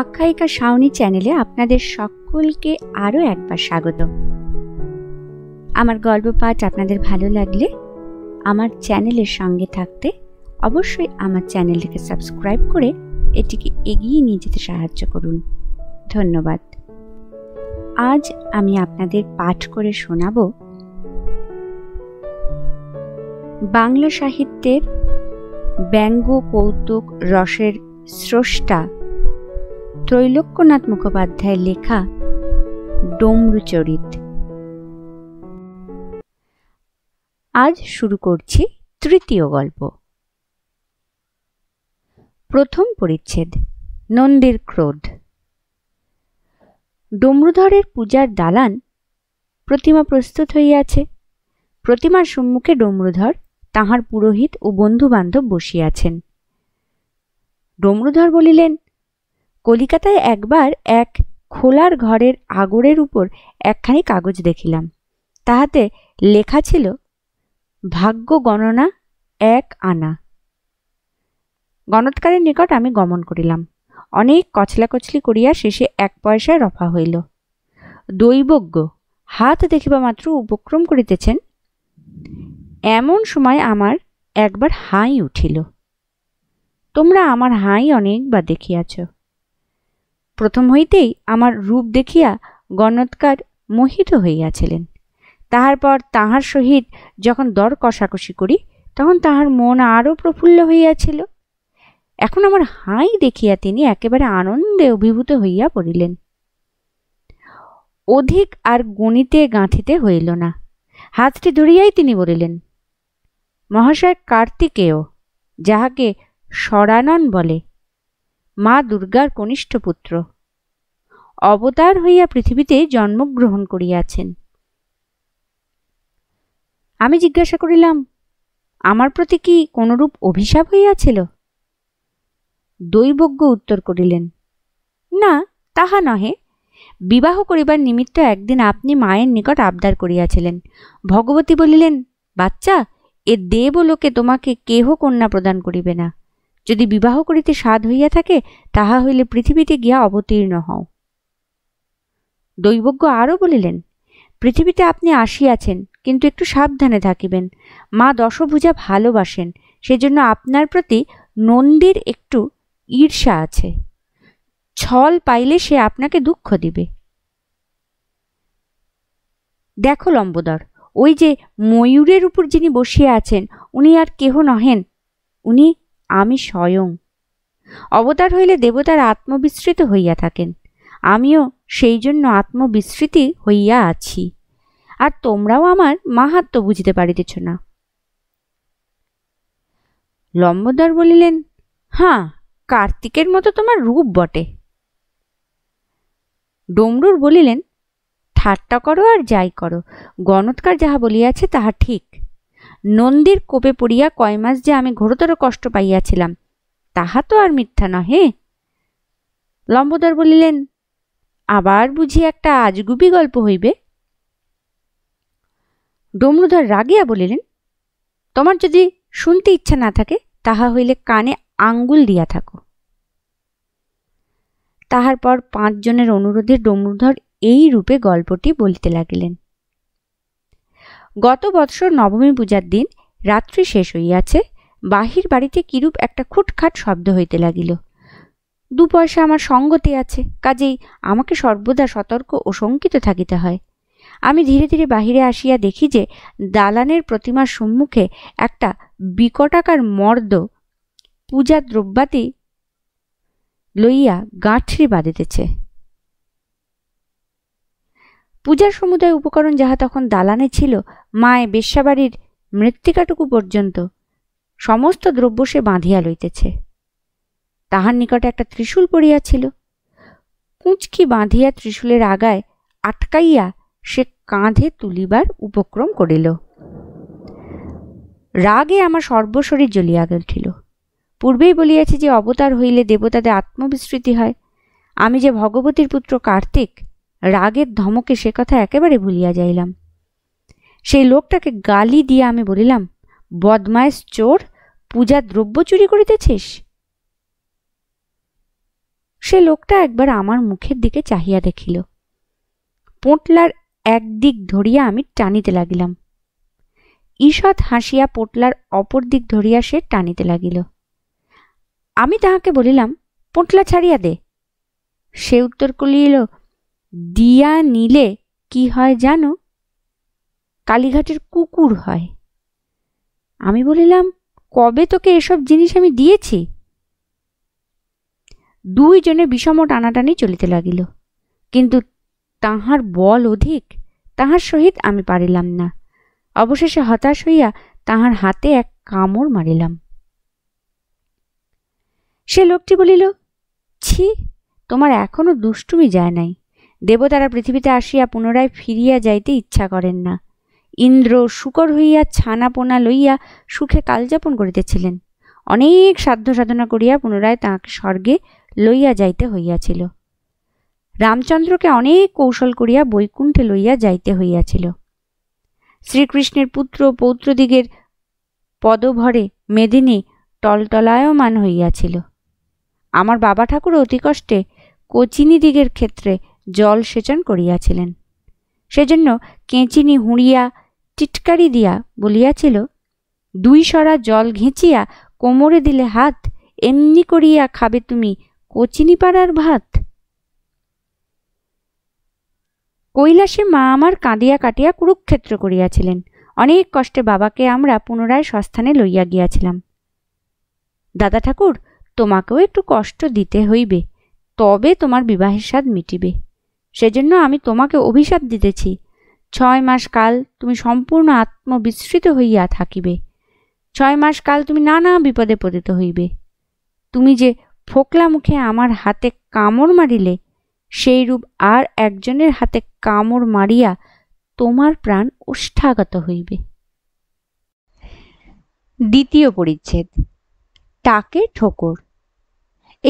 আখ্যায়িকা শাওনি চ্যানেলে আপনাদের সকলকে আরও একবার স্বাগত আমার গল্প পাঠ আপনাদের ভালো লাগলে আমার চ্যানেলের সঙ্গে থাকতে অবশ্যই আমার চ্যানেলটিকে সাবস্ক্রাইব করে এটিকে এগিয়ে নিয়ে যেতে সাহায্য করুন ধন্যবাদ আজ আমি আপনাদের পাঠ করে শোনাব বাংলা সাহিত্যের ব্যঙ্গ কৌতুক রসের স্রষ্টা ত্রৈলোক্যনাথ মুখোপাধ্যায়ের লেখা ডমরুচরিত আজ শুরু করছি তৃতীয় গল্প প্রথম পরিচ্ছেদ নন্দের ক্রোধ ডমরুধরের পূজার দালান প্রতিমা প্রস্তুত হইয়াছে প্রতিমার সম্মুখে ডমরুধর তাহার পুরোহিত ও বন্ধুবান্ধব বসিয়াছেন ডমরুধর বলিলেন কলিকাতায় একবার এক খোলার ঘরের আগরের উপর একখানি কাগজ দেখিলাম তাহাতে লেখা ছিল ভাগ্য গণনা এক আনা গণৎকারের নিকট আমি গমন করিলাম অনেক কচলাকচলি করিয়া শেষে এক পয়সায় রফা হইল দৈবজ্ঞ হাত দেখিবা মাত্র উপক্রম করিতেছেন এমন সময় আমার একবার হাই উঠিল তোমরা আমার হাই অনেকবার দেখিয়াছ প্রথম হইতেই আমার রূপ দেখিয়া গণৎকার মোহিত হইয়াছিলেন তাহার পর তাহার সহিত যখন দর কষাকষি করি তখন তাহার মন আরও প্রফুল্ল হইয়াছিল এখন আমার হাই দেখিয়া তিনি একেবারে আনন্দে অভিভূত হইয়া পড়িলেন অধিক আর গণিতে গাঁথিতে হইল না হাতটি ধরিয়াই তিনি বলিলেন মহাশয় কার্তিকেয় যাহাকে সরানন বলে মা দুর্গার কনিষ্ঠ পুত্র অবতার হইয়া পৃথিবীতে জন্মগ্রহণ করিয়াছেন আমি জিজ্ঞাসা করিলাম আমার প্রতি কি কোনরূপ অভিশাপ হইয়াছিল দৈবজ্ঞ উত্তর করিলেন না তাহা নহে বিবাহ করিবার নিমিত্ত একদিন আপনি মায়ের নিকট আবদার করিয়াছিলেন ভগবতী বলিলেন বাচ্চা এ দেবলোকে তোমাকে কেহ কন্যা প্রদান করিবে না যদি বিবাহ করিতে সাধ হইয়া থাকে তাহা হইলে পৃথিবীতে গিয়া অবতীর্ণ হও দৈবজ্ঞ আরও বলিলেন পৃথিবীতে আপনি আসিয়াছেন কিন্তু একটু সাবধানে থাকিবেন মা দশভুজা ভালোবাসেন সেজন্য আপনার প্রতি নন্দীর একটু ঈর্ষা আছে ছল পাইলে সে আপনাকে দুঃখ দিবে দেখো লম্বোদর ওই যে ময়ূরের উপর যিনি বসিয়া আছেন উনি আর কেহ নহেন উনি আমি স্বয়ং অবতার হইলে দেবতার আত্মবিস্মৃত হইয়া থাকেন আমিও সেই জন্য আত্মবিস্মৃতি হইয়া আছি আর তোমরাও আমার মাহাত্ম বুঝিতে পারিতেছ না লম্বদর বলিলেন হাঁ কার্তিকের মতো তোমার রূপ বটে ডমরুর বলিলেন ঠাট্টা করো আর যাই করো গণৎকার যাহা বলিয়াছে তাহা ঠিক নন্দীর কোপে পড়িয়া কয় মাস যে আমি ঘোরতর কষ্ট পাইয়াছিলাম তাহা তো আর মিথ্যা নহে লম্বদর বলিলেন আবার বুঝি একটা আজগুবি গল্প হইবে ডমরুধর রাগিয়া বলিলেন তোমার যদি শুনতে ইচ্ছা না থাকে তাহা হইলে কানে আঙ্গুল দিয়া থাকো তাহার পর পাঁচজনের অনুরোধে ডমরুধর এই রূপে গল্পটি বলতে লাগিলেন গত বৎসর নবমী পূজার দিন রাত্রি শেষ হইয়াছে বাহির বাড়িতে কিরূপ একটা খুটখাট শব্দ হইতে লাগিল দু পয়সা আমার সঙ্গতে আছে কাজেই আমাকে সর্বদা সতর্ক ও শঙ্কিত থাকিতে হয় আমি ধীরে ধীরে বাহিরে আসিয়া দেখি যে দালানের প্রতিমার সম্মুখে একটা বিকটাকার মর্দ পূজা দ্রব্যাতি লইয়া গাঁঠরি বাঁধিতেছে পূজার সমুদায় উপকরণ যাহা তখন দালানে ছিল মায়ে বেশ্যাবাড়ির মৃত্তিকাটুকু পর্যন্ত সমস্ত দ্রব্য সে বাঁধিয়া লইতেছে তাহার নিকটে একটা ত্রিশূল পড়িয়াছিল কুঁচকি বাঁধিয়া ত্রিশূলের আগায় আটকাইয়া সে কাঁধে তুলিবার উপক্রম করিল রাগে আমার সর্বশরীর জ্বলিয়া উঠিল পূর্বেই বলিয়াছি যে অবতার হইলে দেবতাদের আত্মবিস্মৃতি হয় আমি যে ভগবতীর পুত্র কার্তিক রাগের ধমকে সে কথা একেবারে ভুলিয়া যাইলাম সেই লোকটাকে গালি দিয়ে আমি বলিলাম বদমায়েশ চোর পূজা দ্রব্য চুরি করিতেছিস সে লোকটা একবার আমার মুখের দিকে চাহিয়া দেখিল পোটলার একদিক ধরিয়া আমি টানিতে লাগিলাম ঈষৎ হাসিয়া পোটলার অপর দিক ধরিয়া সে টানিতে লাগিল আমি তাহাকে বলিলাম পোটলা ছাড়িয়া দে সে উত্তর করিল দিয়া নিলে কি হয় জানো কালীঘাটের কুকুর হয় আমি বলিলাম কবে তোকে এসব জিনিস আমি দিয়েছি দুইজনে বিষম টানাটানি চলিতে লাগিল কিন্তু তাহার বল অধিক তাহার সহিত আমি পারিলাম না অবশেষে হতাশ হইয়া তাহার হাতে এক কামড় মারিলাম সে লোকটি বলিল ছি তোমার এখনো দুষ্টুমি যায় নাই দেবতারা পৃথিবীতে আসিয়া পুনরায় ফিরিয়া যাইতে ইচ্ছা করেন না ইন্দ্র শুকর হইয়া ছানা পোনা লইয়া সুখে কালযাপন করিতেছিলেন অনেক সাধ্য সাধনা করিয়া পুনরায় তাঁকে স্বর্গে লইয়া যাইতে হইয়াছিল রামচন্দ্রকে অনেক কৌশল করিয়া বৈকুণ্ঠে লইয়া যাইতে হইয়াছিল শ্রীকৃষ্ণের পুত্র পৌত্রদিগের পদভরে মেদিনী টলটলায়মান হইয়াছিল আমার বাবা ঠাকুর অতি কষ্টে কোচিনীদিগের ক্ষেত্রে জল সেচন করিয়াছিলেন সেজন্য কেঁচিনি হুঁড়িয়া টিটকারি দিয়া বলিয়াছিল দুই সরা জল ঘেঁচিয়া কোমরে দিলে হাত এমনি করিয়া খাবে তুমি কচিনি পাড়ার ভাত কৈলাসে মা আমার কাঁদিয়া কাটিয়া কুরুক্ষেত্র করিয়াছিলেন অনেক কষ্টে বাবাকে আমরা পুনরায় সস্থানে লইয়া গিয়াছিলাম দাদা ঠাকুর তোমাকেও একটু কষ্ট দিতে হইবে তবে তোমার বিবাহের স্বাদ মিটিবে সেজন্য আমি তোমাকে অভিশাপ দিতেছি ছয় মাস কাল তুমি সম্পূর্ণ আত্মবিস্মৃত হইয়া থাকিবে ছয় মাস কাল তুমি নানা বিপদে পতিত হইবে তুমি যে ফোকলা মুখে আমার হাতে কামড় মারিলে সেই রূপ আর একজনের হাতে কামড় মারিয়া তোমার প্রাণ উষ্ঠাগত হইবে দ্বিতীয় পরিচ্ছেদ টাকে ঠোকর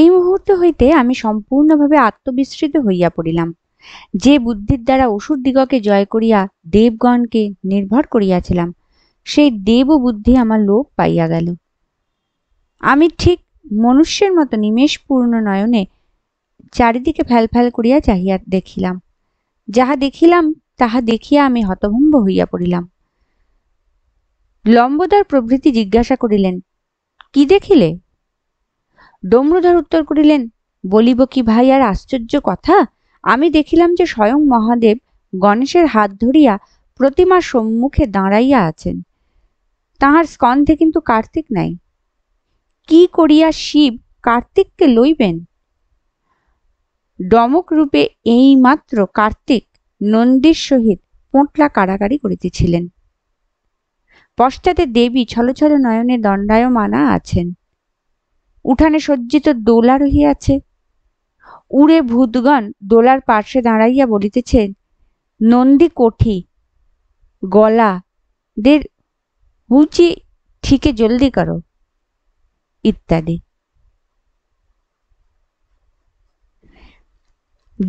এই মুহূর্ত হইতে আমি সম্পূর্ণভাবে আত্মবিস্মৃত হইয়া পড়িলাম যে বুদ্ধির দ্বারা দিগকে জয় করিয়া দেবগণকে নির্ভর করিয়াছিলাম সেই দেব বুদ্ধি আমার লোপ পাইয়া গেল আমি ঠিক মনুষ্যের মতো নিমেষপূর্ণ নয়নে চারিদিকে ফ্যাল ফ্যাল করিয়া চাহিয়া দেখিলাম যাহা দেখিলাম তাহা দেখিয়া আমি হতভম্ব হইয়া পড়িলাম লম্বদার প্রভৃতি জিজ্ঞাসা করিলেন কি দেখিলে ডমরুধর উত্তর করিলেন বলিব কি ভাই আর আশ্চর্য কথা আমি দেখিলাম যে স্বয়ং মহাদেব গণেশের হাত ধরিয়া প্রতিমার সম্মুখে দাঁড়াইয়া আছেন তাহার স্কন্ধে কিন্তু কার্তিক নাই কি করিয়া শিব কার্তিককে লইবেন ডমক রূপে এই মাত্র কার্তিক নন্দীর সহিত পোঁটলা কাড়াকাড়ি করিতেছিলেন পশ্চাতে দেবী ছলছল নয়নে দণ্ডায়মানা আছেন উঠানে সজ্জিত দোলা রহিয়াছে উড়ে ভূতগণ দোলার পার্শ্বে দাঁড়াইয়া বলিতেছেন নন্দী কঠি গলা দের হুচি ঠিকে জলদি করো ইত্যাদি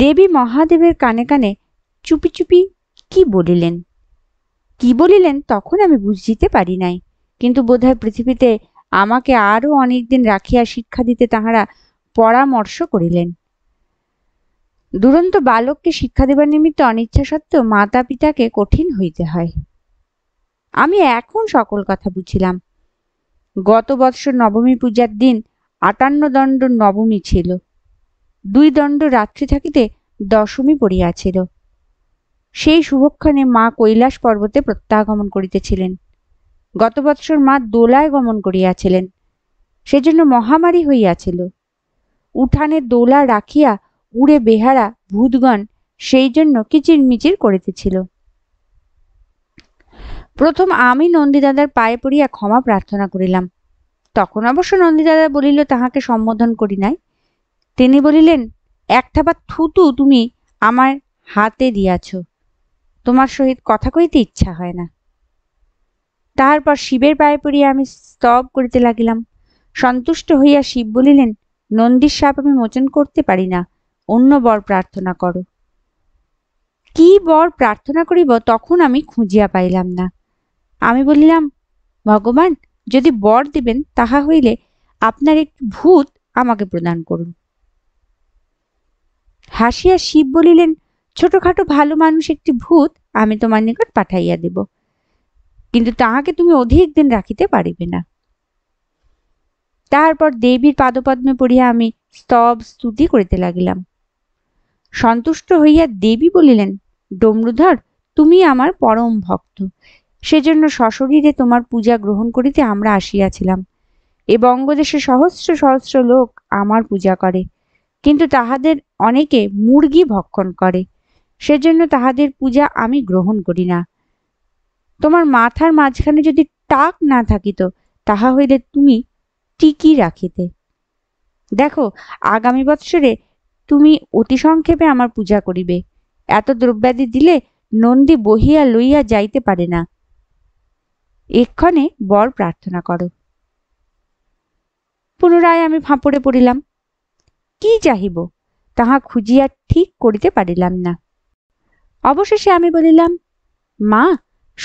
দেবী মহাদেবের কানে কানে চুপি চুপি কি বলিলেন কি বলিলেন তখন আমি বুঝিতে পারি নাই কিন্তু বোধহয় পৃথিবীতে আমাকে আরও অনেকদিন রাখিয়া শিক্ষা দিতে তাহারা পরামর্শ করিলেন দুরন্ত বালককে শিক্ষা দেবার নিমিত্ত অনিচ্ছা সত্ত্বেও মাতা পিতাকে কঠিন হইতে হয় আমি এখন সকল কথা বুঝিলাম গত বৎসর নবমী পূজার দিন আটান্ন দণ্ড নবমী ছিল দুই দণ্ড রাত্রি থাকিতে দশমী পড়িয়াছিল সেই শুভক্ষণে মা কৈলাস পর্বতে প্রত্যাগমন করিতেছিলেন গত বৎসর মা দোলায় গমন করিয়াছিলেন সেজন্য মহামারী হইয়াছিল উঠানে দোলা রাখিয়া উড়ে বেহারা ভূতগণ সেই জন্য কিচিরমিচির করিতেছিল প্রথম আমি নন্দীদাদার পায়ে পড়িয়া ক্ষমা প্রার্থনা করিলাম তখন অবশ্য নন্দীদাদা বলিল তাহাকে সম্বোধন করি নাই তিনি বলিলেন এক থাবার থুতু তুমি আমার হাতে দিয়াছ তোমার সহিত কথা কইতে ইচ্ছা হয় না তাহার পর শিবের পায়ে পড়িয়া আমি স্তব করিতে লাগিলাম সন্তুষ্ট হইয়া শিব বলিলেন নন্দীর সাপ আমি মোচন করতে পারি না অন্য বর প্রার্থনা করো কি বর প্রার্থনা করিব তখন আমি খুঁজিয়া পাইলাম না আমি বলিলাম ভগবান যদি বর দিবেন তাহা হইলে আপনার একটি ভূত আমাকে প্রদান করুন হাসিয়া শিব বলিলেন ছোটখাটো ভালো মানুষ একটি ভূত আমি তোমার নিকট পাঠাইয়া দেব কিন্তু তাহাকে তুমি অধিক দিন রাখিতে পারিবে না তারপর দেবীর পাদপদ্মে পড়িয়া আমি স্তব স্তুতি করিতে লাগিলাম সন্তুষ্ট হইয়া দেবী বলিলেন ডমরুধর তুমি আমার পরম ভক্ত সেজন্য সশরীরে তোমার পূজা গ্রহণ করিতে আমরা আসিয়াছিলাম এ বঙ্গদেশে সহস্র সহস্র লোক আমার পূজা করে কিন্তু তাহাদের অনেকে মুরগি ভক্ষণ করে সেজন্য তাহাদের পূজা আমি গ্রহণ করি না তোমার মাথার মাঝখানে যদি টাক না থাকিত তাহা হইলে তুমি টিকি রাখিতে দেখো আগামী বৎসরে তুমি অতি সংক্ষেপে আমার পূজা করিবে এত দ্রব্যাদি দিলে নন্দী বহিয়া লইয়া যাইতে পারে না এক্ষণে বর প্রার্থনা করো পুনরায় আমি ফাঁপড়ে পড়িলাম কি চাহিব তাহা খুঁজিয়া ঠিক করিতে পারিলাম না অবশেষে আমি বলিলাম মা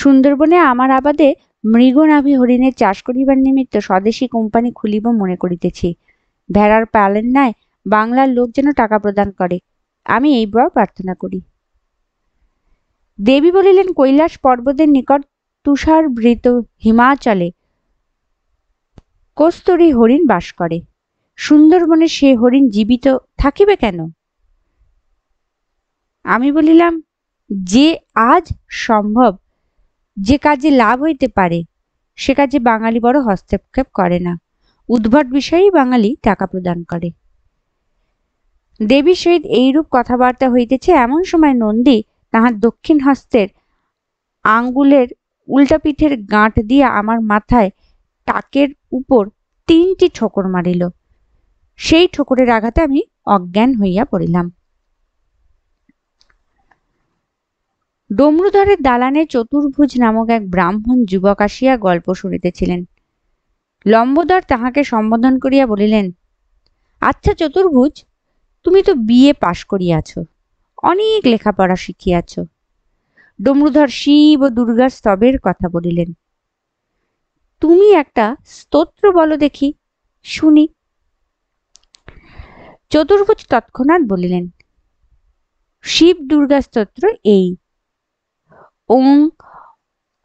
সুন্দরবনে আমার আবাদে মৃগনাভি হরিণের চাষ করিবার নিমিত্ত স্বদেশী কোম্পানি খুলিব মনে করিতেছি ভেড়ার পালেন ন্যায় বাংলার লোক যেন টাকা প্রদান করে আমি এই বর প্রার্থনা করি দেবী বলিলেন কৈলাস পর্বতের নিকট তুষারবৃত হিমাচলে কস্তরী হরিণ বাস করে সুন্দরবনে সে হরিণ জীবিত থাকিবে কেন আমি বলিলাম যে আজ সম্ভব যে কাজে লাভ হইতে পারে সে কাজে বাঙালি বড় হস্তক্ষেপ করে না উদ্ভট বিষয়েই বাঙালি টাকা প্রদান করে দেবীর সহিত এইরূপ কথাবার্তা হইতেছে এমন সময় নন্দী তাহার দক্ষিণ হস্তের আঙ্গুলের উল্টা পিঠের গাঁট দিয়া আমার মাথায় টাকের উপর তিনটি ঠোকর মারিল সেই ঠোকরের আঘাতে আমি অজ্ঞান হইয়া পড়িলাম ডমরুধরের দালানে চতুর্ভুজ নামক এক ব্রাহ্মণ যুবক আসিয়া গল্প শুনিতেছিলেন লম্বদর তাহাকে সম্বোধন করিয়া বলিলেন আচ্ছা চতুর্ভুজ তুমি তো বিয়ে পাশ করিয়াছ অনেক লেখাপড়া শিখিয়াছ ডমরুধর শিব ও দুর্গার স্তবের কথা বলিলেন তুমি একটা স্তোত্র বলো দেখি শুনি চতুর্ভুজ তৎক্ষণাৎ বলিলেন শিব দুর্গা স্তোত্র এই ওং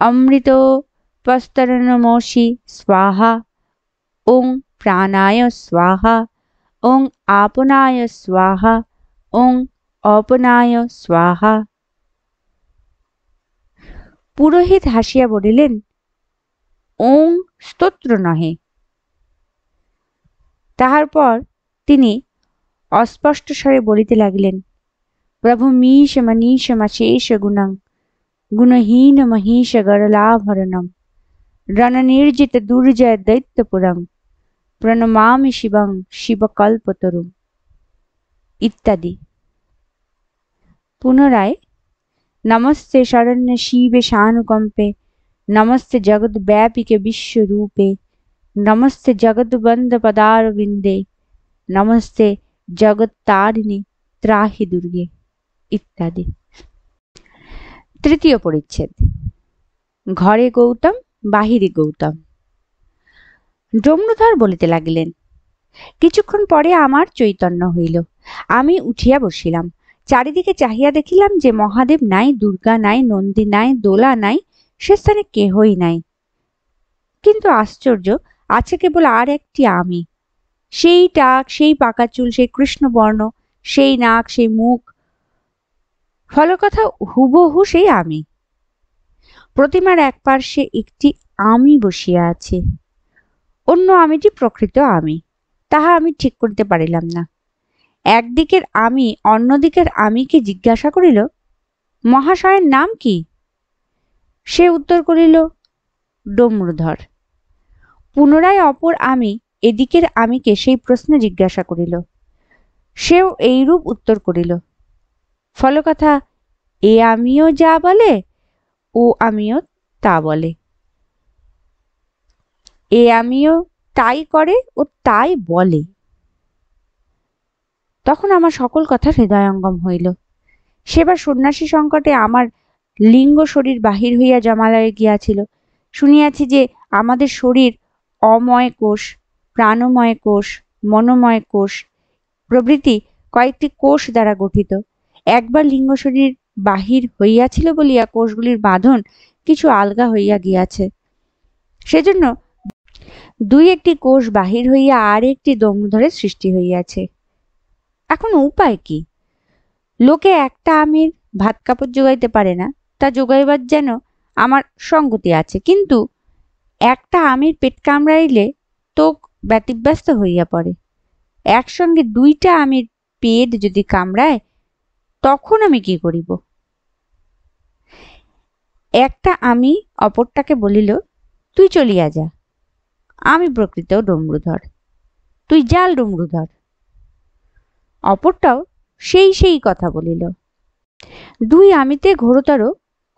অমৃত পস্তরণমসি স্বাহা ওং প্রাণায় স্বাহা ওং আপনায় স্বাহা ওং অপনায় স্বাহা পুরোহিত হাসিয়া বলিলেন ওং স্তোত্র নহে তাহার পর তিনি অস্পষ্ট স্বরে বলিতে লাগিলেন প্রভু মীষ মনীষ মাশেষ গুণং গুণহীন মহিষ গরলাভরণম রণনির্জিত দুর্জয় দৈত্যপুরং প্রণমামি শিবং শিবকল্পতরু ইত্যাদি পুনরায় নমস্তে শরণ্য শিবে শানুকম্পে নমস্তে ব্যাপিকে বিশ্বরূপে নমস্তে জগদ্বন্দ পদারবিন্দে নমস্তে তারিণী ত্রাহি দুর্গে ইত্যাদি তৃতীয় পরিচ্ছেদ ঘরে গৌতম বাহিরে গৌতম ডমনুধর বলিতে লাগিলেন কিছুক্ষণ পরে আমার চৈতন্য হইল আমি উঠিয়া বসিলাম চারিদিকে চাহিয়া দেখিলাম যে মহাদেব নাই দুর্গা নাই নন্দী নাই দোলা নাই সে স্থানে কেহই নাই কিন্তু আশ্চর্য আছে কেবল আর একটি আমি সেই টাক সেই পাকা চুল সেই কৃষ্ণবর্ণ সেই নাক সেই মুখ ফল কথা হুবহু সেই আমি প্রতিমার এক পার্শ্বে একটি আমি বসিয়া আছে অন্য আমিটি প্রকৃত আমি তাহা আমি ঠিক করিতে পারিলাম না একদিকের আমি অন্যদিকের আমিকে জিজ্ঞাসা করিল মহাশয়ের নাম কি সে উত্তর করিল ডমরুধর পুনরায় অপর আমি এদিকের আমিকে সেই প্রশ্ন জিজ্ঞাসা করিল সেও এইরূপ উত্তর করিল ফলকথা এ আমিও যা বলে ও আমিও তা বলে এ আমিও তাই করে ও তাই বলে তখন আমার সকল কথা হৃদয়ঙ্গম হইল সেবার সন্ন্যাসী সংকটে আমার লিঙ্গ শরীর বাহির হইয়া জমালয়ে গিয়াছিল শুনিয়াছি যে আমাদের শরীর অময় কোষ প্রাণময় কোষ মনোময় কোষ প্রভৃতি কয়েকটি কোষ দ্বারা গঠিত একবার লিঙ্গ শরীর বাহির হইয়াছিল বলিয়া কোষগুলির বাঁধন কিছু আলগা হইয়া গিয়াছে সেজন্য দুই একটি কোষ বাহির হইয়া আর একটি দমধরের সৃষ্টি হইয়াছে এখন উপায় কি লোকে একটা আমির ভাত কাপড় যোগাইতে পারে না তা যোগাইবার যেন আমার সঙ্গতি আছে কিন্তু একটা আমির পেট কামড়াইলে তোক ব্যতিব্যস্ত হইয়া পড়ে একসঙ্গে দুইটা আমির পেট যদি কামড়ায় তখন আমি কি করিব একটা আমি অপরটাকে বলিল তুই চলিয়া যা আমি প্রকৃত ডমরুধর তুই জাল ডমরুধর অপরটাও সেই সেই কথা বলিল দুই আমিতে ঘোরতর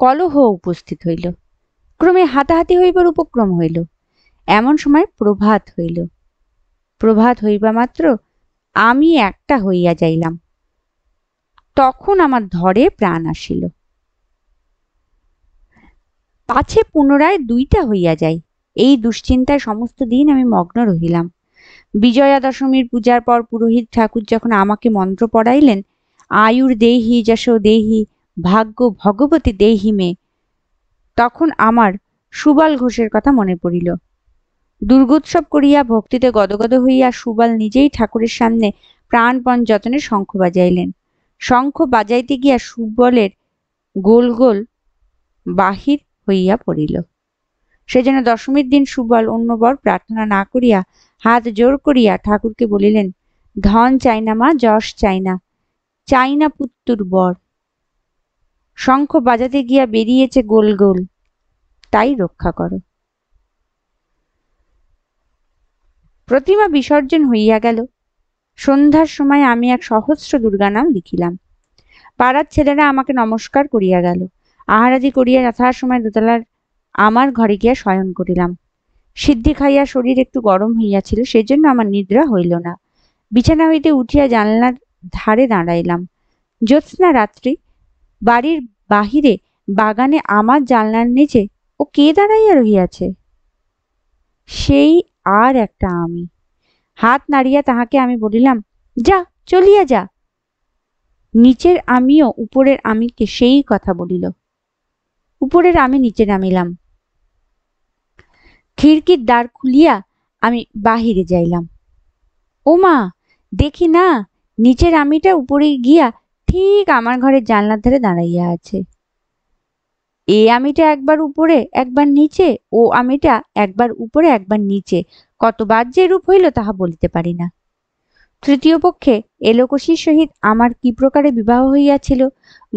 কলহ উপস্থিত হইল ক্রমে হাতাহাতি হইবার উপক্রম হইল এমন সময় প্রভাত হইল প্রভাত হইবা মাত্র আমি একটা হইয়া যাইলাম তখন আমার ধরে প্রাণ আসিল পাছে পুনরায় দুইটা হইয়া যায় এই দুশ্চিন্তায় সমস্ত দিন আমি মগ্ন রহিলাম বিজয়া দশমীর পূজার পর পুরোহিত ঠাকুর যখন আমাকে মন্ত্র পড়াইলেন আয়ুর দেহি যশ দেহি ভাগ্য ভগবতী দেহি মে তখন আমার সুবাল ঘোষের কথা মনে পড়িল দুর্গোৎসব করিয়া ভক্তিতে গদগদ হইয়া সুবাল নিজেই ঠাকুরের সামনে প্রাণপণ যতনে শঙ্খ বাজাইলেন শঙ্খ বাজাইতে গিয়া সুবলের গোল গোল বাহির হইয়া পড়িল সেজন্য দশমীর দিন সুবল অন্যবর প্রার্থনা না করিয়া হাত জোর করিয়া ঠাকুরকে বলিলেন ধন চাই না মা যশ চাই না চাই না পুত্তুর বর শঙ্খ বাজাতে গিয়া বেরিয়েছে গোল গোল তাই রক্ষা করো প্রতিমা বিসর্জন হইয়া গেল সন্ধ্যার সময় আমি এক সহস্র দুর্গা নাম লিখিলাম পাড়ার ছেলেরা আমাকে নমস্কার করিয়া গেল আহারাদি করিয়া সময় দোতলার আমার ঘরে গিয়া শয়ন করিলাম সিদ্ধি খাইয়া শরীর একটু গরম হইয়াছিল সেজন্য আমার নিদ্রা হইল না বিছানা হইতে উঠিয়া জানলার ধারে দাঁড়াইলাম জ্যোৎস্না রাত্রি বাড়ির বাহিরে বাগানে আমার জানলার নিচে ও কে দাঁড়াইয়া রহিয়াছে সেই আর একটা আমি হাত নাড়িয়া তাহাকে আমি বলিলাম যা চলিয়া যা নিচের আমিও উপরের আমিকে সেই কথা বলিল উপরের আমি নিচে নামিলাম খিড়কির দ্বার খুলিয়া আমি বাহিরে যাইলাম ও মা দেখি না নিচের আমিটা উপরে গিয়া ঠিক আমার ঘরের জানলার ধারে দাঁড়াইয়া আছে এ আমিটা একবার উপরে একবার নিচে ও আমিটা একবার উপরে একবার নিচে কতবার যে রূপ হইল তাহা বলিতে পারি না তৃতীয় পক্ষে এলোকশীর সহিত আমার কি প্রকারে বিবাহ হইয়াছিল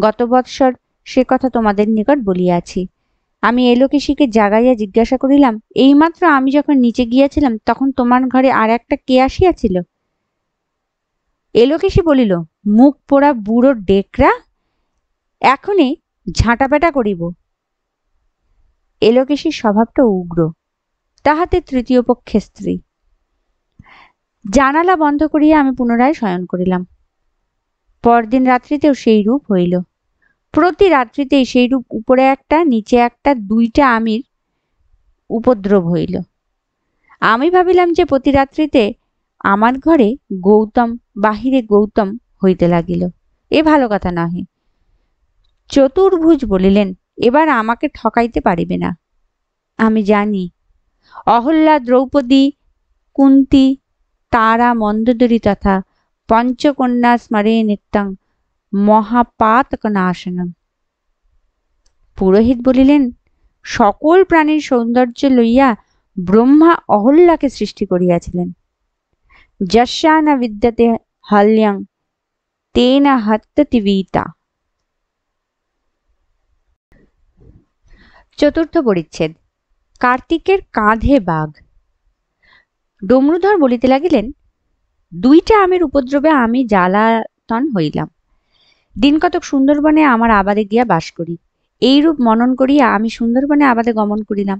গত বৎসর সে কথা তোমাদের নিকট বলিয়াছি আমি এলোকেশীকে জাগাইয়া জিজ্ঞাসা করিলাম এইমাত্র আমি যখন নিচে গিয়াছিলাম তখন তোমার ঘরে আর একটা কে আসিয়াছিল এলোকেশী বলিল মুখ পোড়া বুড়ো ডেকরা এখনই ঝাঁটাপেটা করিব এলোকেশীর স্বভাবটা উগ্র তাহাতে তৃতীয় পক্ষে স্ত্রী জানালা বন্ধ করিয়া আমি পুনরায় শয়ন করিলাম পরদিন রাত্রিতেও সেই রূপ হইল প্রতি রাত্রিতেই সেইরূপ উপরে একটা নিচে একটা দুইটা আমির উপদ্রব হইল আমি ভাবিলাম যে প্রতি রাত্রিতে আমার ঘরে গৌতম বাহিরে গৌতম হইতে লাগিল এ ভালো কথা নহে চতুর্ভুজ বলিলেন এবার আমাকে ঠকাইতে পারিবে না আমি জানি অহল্যা দ্রৌপদী কুন্তি তারা মন্দদরী তথা পঞ্চকন্যা স্মরে নিত্যং মহাপাতকনাশনম পুরোহিত বলিলেন সকল প্রাণীর সৌন্দর্য লইয়া ব্রহ্মা অহল্যাকে সৃষ্টি করিয়াছিলেন যশানা বিদ্যাতে হাল্যাং তেনা হত্যতিবিতা চতুর্থ পরিচ্ছেদ কার্তিকের কাঁধে বাঘ ডমরুধর বলিতে লাগিলেন দুইটা আমের উপদ্রবে আমি জ্বালাতন হইলাম দিনকতক সুন্দরবনে আমার আবাদে গিয়া বাস করি এইরূপ মনন করিয়া আমি সুন্দরবনে আবাদে গমন করিলাম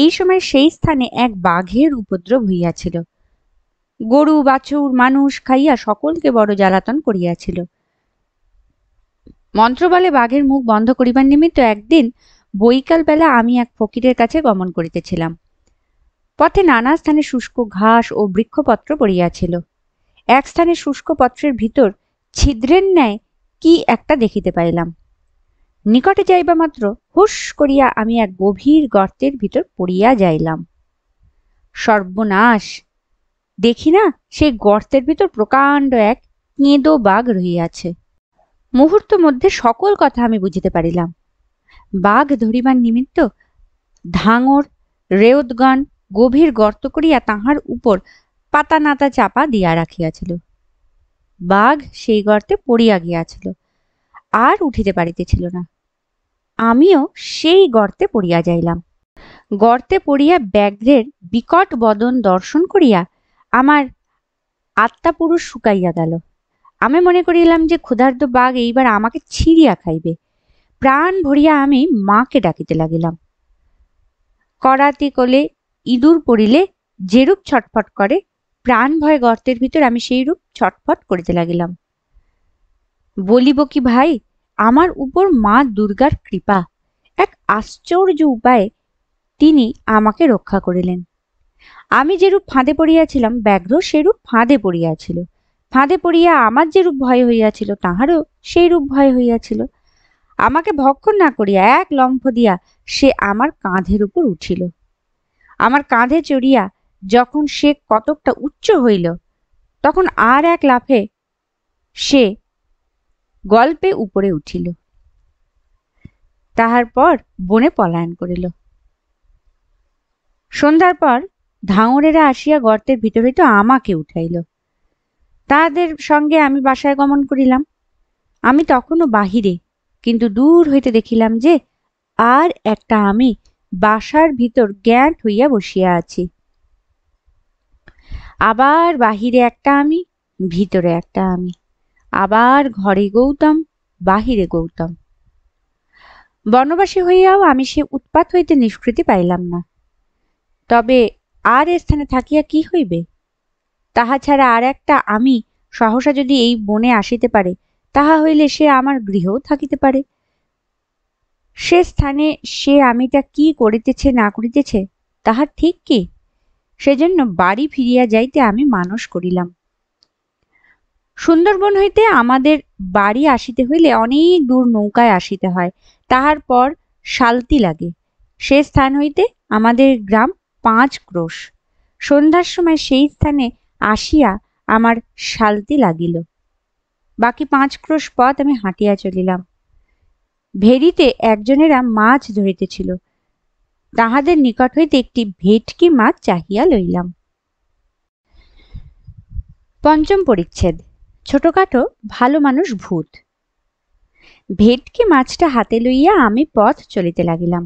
এই সময় সেই স্থানে এক বাঘের উপদ্রব হইয়াছিল গরু বাছুর মানুষ খাইয়া সকলকে বড় জ্বালাতন করিয়াছিল মন্ত্রবলে বাঘের মুখ বন্ধ করিবার নিমিত্ত একদিন বৈকালবেলা আমি এক ফকিরের কাছে গমন করিতেছিলাম পথে নানা স্থানে শুষ্ক ঘাস ও বৃক্ষপত্র পড়িয়াছিল এক স্থানে শুষ্ক পত্রের ভিতর ছিদ্রের ন্যায় কি একটা দেখিতে পাইলাম নিকটে যাইবা মাত্র হুশ করিয়া আমি এক গভীর গর্তের ভিতর পড়িয়া যাইলাম সর্বনাশ দেখি না সেই গর্তের ভিতর প্রকাণ্ড এক কেঁদো বাঘ রহিয়াছে মুহূর্ত মধ্যে সকল কথা আমি বুঝিতে পারিলাম বাঘ ধরিবার নিমিত্ত ধাঙর রেওদগণ গভীর গর্ত করিয়া তাহার উপর পাতা নাতা চাপা দিয়া রাখিয়াছিল বাঘ সেই গর্তে পড়িয়া গিয়াছিল আর উঠিতে পারিতেছিল না আমিও সেই গর্তে পড়িয়া যাইলাম গর্তে পড়িয়া ব্যাঘ্রের বিকট বদন দর্শন করিয়া আমার আত্মাপুরুষ শুকাইয়া গেল আমি মনে করিলাম যে ক্ষুধার্ত বাঘ এইবার আমাকে ছিঁড়িয়া খাইবে প্রাণ ভরিয়া আমি মাকে ডাকিতে লাগিলাম করাতে কোলে ইঁদুর পড়িলে যেরূপ ছটফট করে প্রাণ ভয় গর্তের ভিতর আমি সেই রূপ ছটফট করিতে লাগিলাম বলিব কি ভাই আমার উপর মা দুর্গার কৃপা এক আশ্চর্য উপায়ে তিনি আমাকে রক্ষা করিলেন আমি যেরূপ ফাঁদে পড়িয়াছিলাম ব্যাঘ্র সেরূপ ফাঁদে পড়িয়াছিল ফাঁদে পড়িয়া আমার যেরূপ ভয় হইয়াছিল তাহারও সেই রূপ ভয় হইয়াছিল আমাকে ভক্ষণ না করিয়া এক লম্ফ দিয়া সে আমার কাঁধের উপর উঠিল আমার কাঁধে চড়িয়া যখন সে কতকটা উচ্চ হইল তখন আর এক লাফে সে গল্পে উপরে উঠিল তাহার পর বনে পলায়ন করিল সন্ধ্যার পর ধাঙরেরা আসিয়া গর্তের ভিতর তো আমাকে উঠাইল তাদের সঙ্গে আমি বাসায় গমন করিলাম আমি তখনও বাহিরে কিন্তু দূর হইতে দেখিলাম যে আর একটা আমি বাসার ভিতর জ্ঞান হইয়া বসিয়া আছি আবার বাহিরে একটা আমি ভিতরে একটা আমি আবার ঘরে গৌতম বাহিরে গৌতম বনবাসী হইয়াও আমি সে উৎপাত হইতে নিষ্কৃতি পাইলাম না তবে আর স্থানে থাকিয়া কি হইবে তাহা ছাড়া আর একটা আমি সহসা যদি এই বনে আসিতে পারে তাহা হইলে সে আমার গৃহেও থাকিতে পারে সে স্থানে সে আমিটা কি করিতেছে না করিতেছে তাহার ঠিক কি সেজন্য বাড়ি ফিরিয়া যাইতে আমি মানস করিলাম সুন্দরবন হইতে আমাদের বাড়ি আসিতে হইলে অনেক দূর নৌকায় আসিতে হয় তাহার পর শালতি লাগে সে স্থান হইতে আমাদের গ্রাম পাঁচ ক্রোশ সন্ধ্যার সময় সেই স্থানে আসিয়া আমার শালতি লাগিল বাকি পাঁচ ক্রোশ পথ আমি হাঁটিয়া চলিলাম ভেরিতে একজনেরা মাছ ধরিতেছিল তাহাদের নিকট হইতে একটি ভেটকি মাছ চাহিয়া লইলাম পঞ্চম পরিচ্ছেদ ছোটখাটো ভালো মানুষ ভূত ভেটকি মাছটা হাতে লইয়া আমি পথ চলিতে লাগিলাম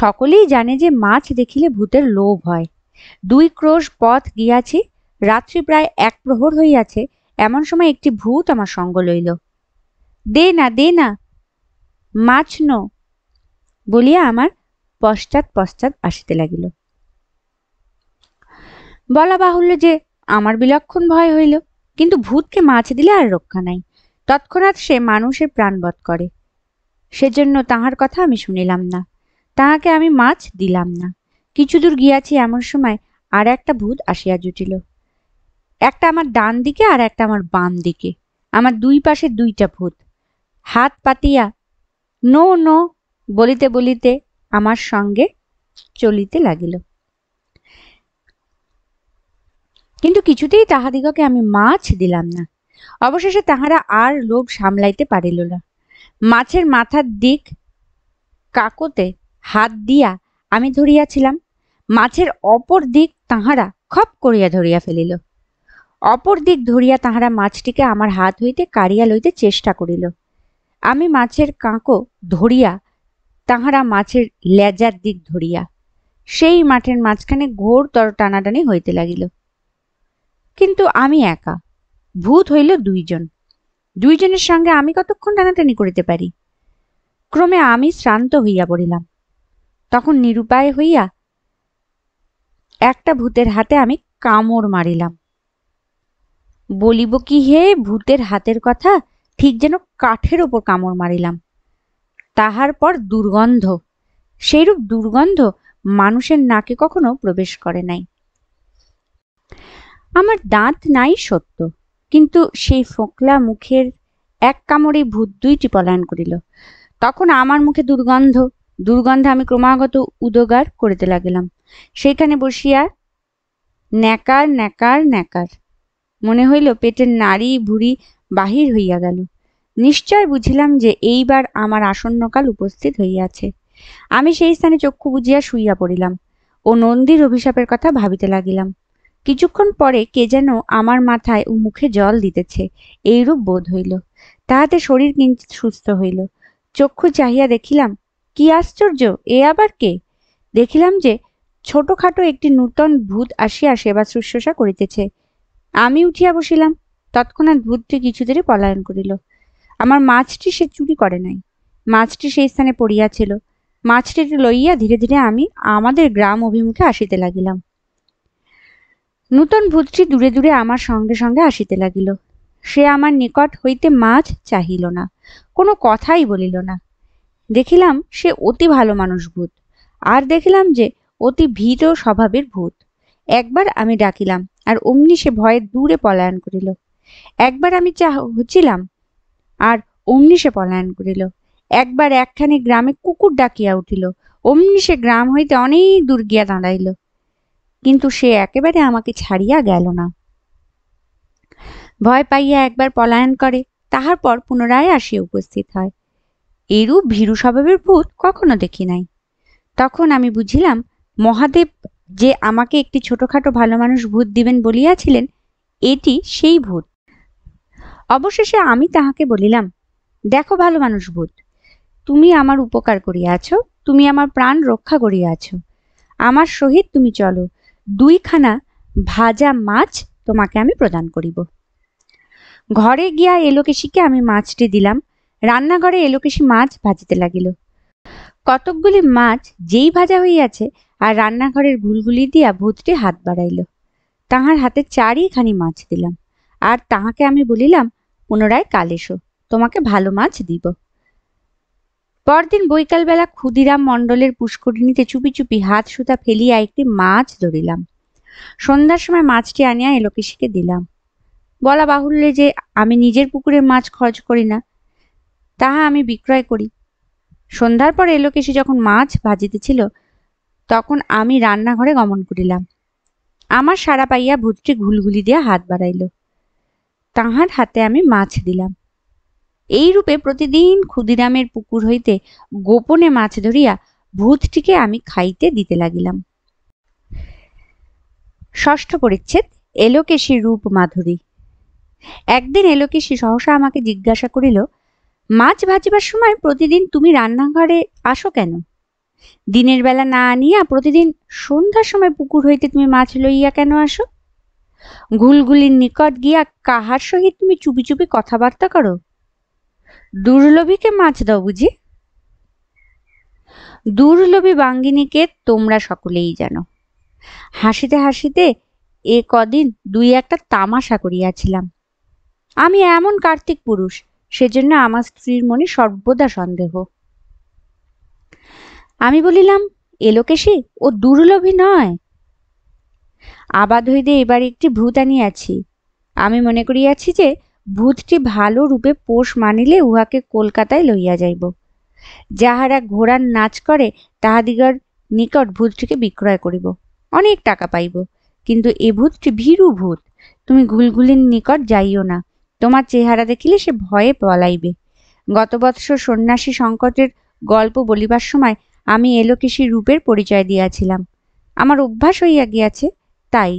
সকলেই জানে যে মাছ দেখিলে ভূতের লোভ হয় দুই ক্রোশ পথ গিয়াছি রাত্রি প্রায় এক প্রহর হইয়াছে এমন সময় একটি ভূত আমার সঙ্গ লইল দে না দে না মাছ নো বলিয়া আমার পশ্চাৎ পশ্চাৎ আসিতে লাগিল বলা বাহুল্য যে আমার বিলক্ষণ ভয় হইল কিন্তু ভূতকে মাছ দিলে আর রক্ষা নাই তৎক্ষণাৎ সে মানুষের প্রাণবধ করে সেজন্য তাহার কথা আমি শুনিলাম না তাহাকে আমি মাছ দিলাম না কিছু দূর গিয়াছি এমন সময় আর একটা ভূত আসিয়া জুটিল একটা আমার ডান দিকে আর একটা আমার বাম দিকে আমার দুই পাশে দুইটা ভূত হাত পাতিয়া নো নো বলিতে বলিতে আমার সঙ্গে চলিতে লাগিল কিন্তু কিছুতেই তাহাদিগকে আমি মাছ দিলাম না অবশেষে তাহারা আর লোভ সামলাইতে পারিল না মাছের মাথার দিক কাকতে হাত দিয়া আমি ধরিয়াছিলাম মাছের অপর দিক তাহারা খপ করিয়া ধরিয়া ফেলিল অপর দিক ধরিয়া তাহারা মাছটিকে আমার হাত হইতে কাড়িয়া লইতে চেষ্টা করিল আমি মাছের কাঁকো ধরিয়া তাহারা মাছের লেজার দিক ধরিয়া সেই মাঠের মাঝখানে ঘোরতর টানাটানি হইতে লাগিল কিন্তু আমি একা ভূত হইল দুইজন দুইজনের সঙ্গে আমি কতক্ষণ টানাটানি করিতে পারি ক্রমে আমি শ্রান্ত হইয়া পড়িলাম তখন নিরুপায় হইয়া একটা ভূতের হাতে আমি কামড় মারিলাম বলিব কি হে ভূতের হাতের কথা ঠিক যেন কাঠের ওপর কামড় মারিলাম তাহার পর দুর্গন্ধ সেইরূপ দুর্গন্ধ মানুষের নাকে কখনো প্রবেশ করে নাই আমার দাঁত নাই সত্য কিন্তু সেই ফোকলা মুখের এক কামড়ে ভূত দুইটি পলায়ন করিল তখন আমার মুখে দুর্গন্ধ দুর্গন্ধে আমি ক্রমাগত উদগার করিতে লাগিলাম সেইখানে বসিয়া ন্যাকার ন্যাকার ন্যাকার মনে হইল পেটের নাড়ি ভুড়ি বাহির হইয়া গেল নিশ্চয় বুঝিলাম যে এইবার আমার আসন্নকাল উপস্থিত হইয়াছে আমি সেই স্থানে চক্ষু বুঝিয়া শুইয়া পড়িলাম ও নন্দীর অভিশাপের কথা ভাবিতে লাগিলাম কিছুক্ষণ পরে কে যেন আমার মাথায় ও মুখে জল দিতেছে এইরূপ বোধ হইল তাহাতে শরীর কিঞ্চিত সুস্থ হইল চক্ষু চাহিয়া দেখিলাম কি আশ্চর্য এ আবার কে দেখিলাম যে ছোটখাটো একটি নূতন ভূত আসিয়া সেবা শুশ্রূষা করিতেছে আমি উঠিয়া বসিলাম তৎক্ষণাৎ ভূতটি কিছুদেরই পলায়ন করিল আমার মাছটি সে চুরি করে নাই মাছটি সেই স্থানে পড়িয়াছিল মাছটি লইয়া ধীরে ধীরে আমি আমাদের গ্রাম অভিমুখে আসিতে লাগিলাম নূতন ভূতটি দূরে দূরে আমার সঙ্গে সঙ্গে আসিতে লাগিল সে আমার নিকট হইতে মাছ চাহিল না কোনো কথাই বলিল না দেখিলাম সে অতি ভালো মানুষ ভূত আর দেখিলাম যে অতি ভীত স্বভাবের ভূত একবার আমি ডাকিলাম আর অমনি সে ভয়ে দূরে পলায়ন করিল একবার আমি চাহ হচ্ছিলাম আর অমনি সে পলায়ন করিল একবার একখানি গ্রামে কুকুর ডাকিয়া উঠিল অমনি সে গ্রাম হইতে অনেক দূর গিয়া দাঁড়াইল কিন্তু সে একেবারে আমাকে ছাড়িয়া গেল না ভয় পাইয়া একবার পলায়ন করে তাহার পর পুনরায় আসিয়া উপস্থিত হয় এরূপ ভীরু স্বভাবের ভূত কখনো দেখি নাই তখন আমি বুঝিলাম মহাদেব যে আমাকে একটি ছোটখাটো ভালো মানুষ ভূত দিবেন বলিয়াছিলেন এটি সেই ভূত অবশেষে আমি তাহাকে বলিলাম দেখো ভালো মানুষ ভূত তুমি আমার উপকার করিয়াছ তুমি আমার প্রাণ রক্ষা করিয়াছ আমার সহিত তুমি চলো দুইখানা ভাজা মাছ তোমাকে আমি প্রদান করিব ঘরে গিয়া এলোকেশিকে আমি মাছটি দিলাম রান্নাঘরে এলোকেশি মাছ ভাজিতে লাগিল কতকগুলি মাছ যেই ভাজা হইয়াছে আর রান্নাঘরের ভুলগুলি দিয়া ভূতটি হাত বাড়াইল তাহার হাতে চারিখানি মাছ দিলাম আর তাহাকে আমি বলিলাম পুনরায় কাল এসো তোমাকে ভালো মাছ দিব পরদিন বৈকালবেলা ক্ষুদিরাম মণ্ডলের পুষ্করিণীতে চুপি চুপি হাত সুতা ফেলিয়া একটি মাছ ধরিলাম সন্ধ্যার সময় মাছটি আনিয়া এলোকেশিকে দিলাম বলা বাহুল্যে যে আমি নিজের পুকুরের মাছ খরচ করি না তাহা আমি বিক্রয় করি সন্ধ্যার পর এলোকেশি যখন মাছ ভাজিতেছিল তখন আমি রান্নাঘরে গমন করিলাম আমার সারা পাইয়া ভূতটি ঘুলঘুলি দিয়া হাত বাড়াইল তাহার হাতে আমি মাছ দিলাম এইরূপে প্রতিদিন ক্ষুদিরামের পুকুর হইতে গোপনে মাছ ধরিয়া ভূতটিকে আমি খাইতে দিতে লাগিলাম ষষ্ঠ পরিচ্ছেদ এলোকেশী রূপ মাধুরী একদিন এলোকেশী সহসা আমাকে জিজ্ঞাসা করিল মাছ ভাজিবার সময় প্রতিদিন তুমি রান্নাঘরে আসো কেন দিনের বেলা না আনিয়া প্রতিদিন সন্ধ্যার সময় পুকুর হইতে তুমি মাছ লইয়া কেন আসো ঘুলগুলির নিকট গিয়া কাহার সহিত তুমি চুপি চুপি কথাবার্তা করো দুর্লভীকে মাছ দাও বুঝি দুর্লভী বাঙ্গিনীকে তোমরা সকলেই জানো হাসিতে হাসিতে এ কদিন দুই একটা তামাশা করিয়াছিলাম আমি এমন কার্তিক পুরুষ সেজন্য আমার স্ত্রীর মনে সর্বদা সন্দেহ আমি বলিলাম এলোকেশি ও দুর্লভী নয় আবাদ হইতে এবার একটি ভূত আনিয়াছি আমি মনে করিয়াছি যে ভূতটি ভালো রূপে পোষ মানিলে উহাকে কলকাতায় লইয়া যাইব যাহারা ঘোড়ার নাচ করে তাহাদিগর নিকট ভূতটিকে বিক্রয় করিব অনেক টাকা পাইব কিন্তু এ ভূতটি ভীরু ভূত তুমি গুলগুলির নিকট যাইও না তোমার চেহারা দেখিলে সে ভয়ে পলাইবে গত বৎসর সন্ন্যাসী সংকটের গল্প বলিবার সময় আমি এলোকেশী রূপের পরিচয় দিয়াছিলাম আমার অভ্যাস হইয়া গিয়াছে তাই